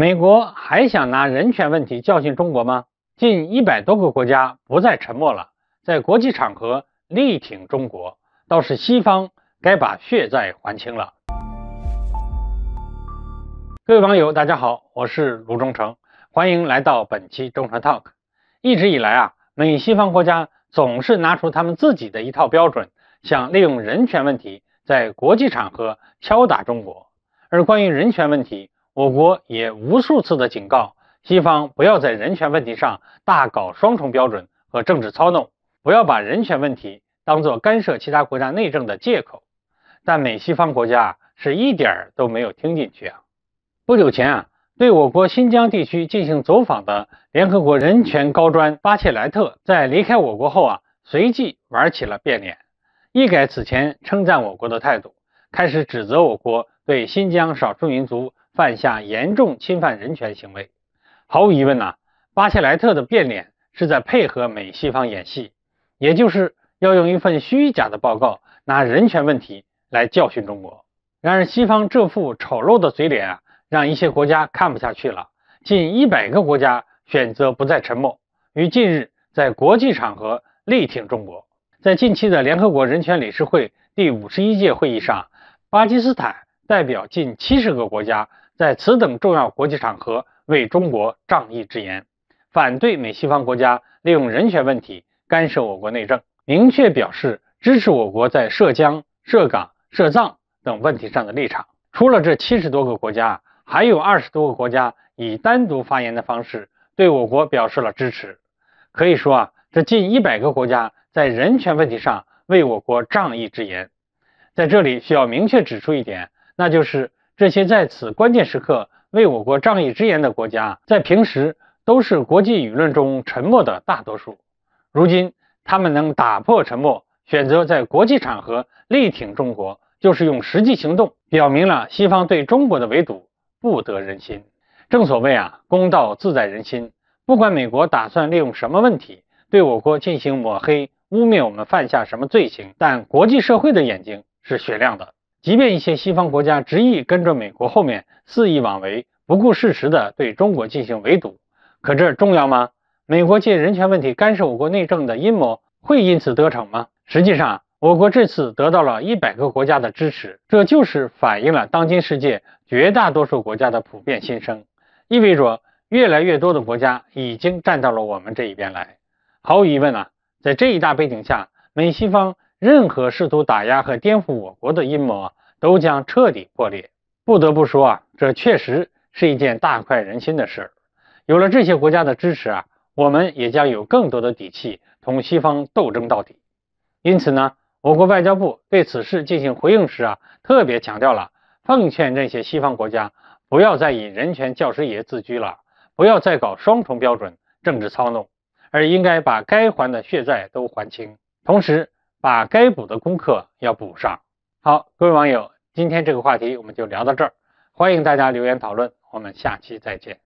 美国还想拿人权问题教训中国吗？近一百多个国家不再沉默了，在国际场合力挺中国，倒是西方该把血债还清了。各位网友，大家好，我是卢忠诚，欢迎来到本期中诚 talk。一直以来啊，美西方国家总是拿出他们自己的一套标准，想利用人权问题在国际场合敲打中国，而关于人权问题。我国也无数次的警告西方不要在人权问题上大搞双重标准和政治操弄，不要把人权问题当作干涉其他国家内政的借口。但美西方国家是一点儿都没有听进去啊！不久前啊，对我国新疆地区进行走访的联合国人权高专巴切莱特，在离开我国后啊，随即玩起了变脸，一改此前称赞我国的态度，开始指责我国对新疆少数民族。犯下严重侵犯人权行为，毫无疑问呐，巴切莱特的变脸是在配合美西方演戏，也就是要用一份虚假的报告拿人权问题来教训中国。然而，西方这副丑陋的嘴脸啊，让一些国家看不下去了，近一百个国家选择不再沉默，于近日在国际场合力挺中国。在近期的联合国人权理事会第五十一届会议上，巴基斯坦代表近七十个国家。在此等重要国际场合，为中国仗义之言，反对美西方国家利用人权问题干涉我国内政，明确表示支持我国在涉疆、涉港、涉藏等问题上的立场。除了这七十多个国家，还有二十多个国家以单独发言的方式对我国表示了支持。可以说啊，这近一百个国家在人权问题上为我国仗义之言。在这里需要明确指出一点，那就是。这些在此关键时刻为我国仗义执言的国家，在平时都是国际舆论中沉默的大多数。如今，他们能打破沉默，选择在国际场合力挺中国，就是用实际行动表明了西方对中国的围堵不得人心。正所谓啊，公道自在人心。不管美国打算利用什么问题对我国进行抹黑、污蔑我们犯下什么罪行，但国际社会的眼睛是雪亮的。即便一些西方国家执意跟着美国后面肆意妄为、不顾事实的对中国进行围堵，可这重要吗？美国借人权问题干涉我国内政的阴谋会因此得逞吗？实际上，我国这次得到了一百个国家的支持，这就是反映了当今世界绝大多数国家的普遍心声，意味着越来越多的国家已经站到了我们这一边来。毫无疑问啊，在这一大背景下，美西方。任何试图打压和颠覆我国的阴谋都将彻底破裂。不得不说啊，这确实是一件大快人心的事。有了这些国家的支持啊，我们也将有更多的底气同西方斗争到底。因此呢，我国外交部对此事进行回应时啊，特别强调了：奉劝那些西方国家不要再以人权教师爷自居了，不要再搞双重标准、政治操弄，而应该把该还的血债都还清。同时，把该补的功课要补上。好，各位网友，今天这个话题我们就聊到这儿，欢迎大家留言讨论，我们下期再见。